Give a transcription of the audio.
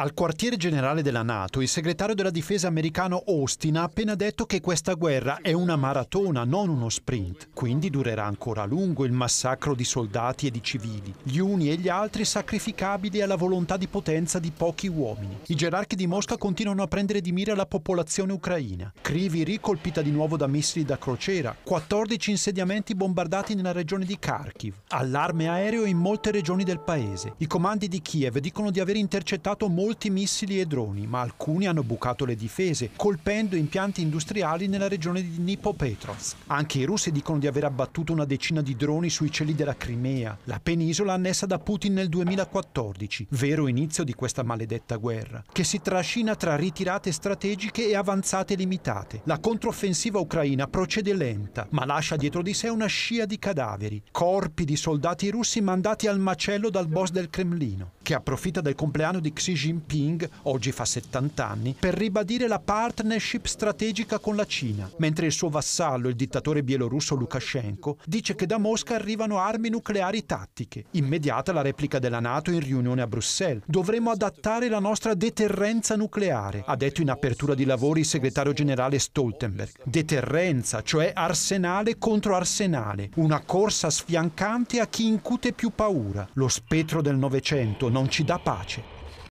Al quartier generale della Nato, il segretario della difesa americano Austin ha appena detto che questa guerra è una maratona, non uno sprint. Quindi durerà ancora a lungo il massacro di soldati e di civili, gli uni e gli altri sacrificabili alla volontà di potenza di pochi uomini. I gerarchi di Mosca continuano a prendere di mira la popolazione ucraina. Krivi ricolpita di nuovo da missili da crociera, 14 insediamenti bombardati nella regione di Kharkiv, allarme aereo in molte regioni del paese. I comandi di Kiev dicono di aver intercettato molti molti missili e droni, ma alcuni hanno bucato le difese, colpendo impianti industriali nella regione di Dnipropetrovsk. Anche i russi dicono di aver abbattuto una decina di droni sui cieli della Crimea, la penisola annessa da Putin nel 2014, vero inizio di questa maledetta guerra, che si trascina tra ritirate strategiche e avanzate limitate. La controffensiva ucraina procede lenta, ma lascia dietro di sé una scia di cadaveri, corpi di soldati russi mandati al macello dal boss del Cremlino che approfitta del compleanno di Xi Jinping, oggi fa 70 anni, per ribadire la partnership strategica con la Cina, mentre il suo vassallo, il dittatore bielorusso Lukashenko, dice che da Mosca arrivano armi nucleari tattiche. Immediata la replica della Nato in riunione a Bruxelles. Dovremo adattare la nostra deterrenza nucleare, ha detto in apertura di lavori il segretario generale Stoltenberg. Deterrenza, cioè arsenale contro arsenale, una corsa sfiancante a chi incute più paura. Lo spettro del Novecento, non ci dà pace.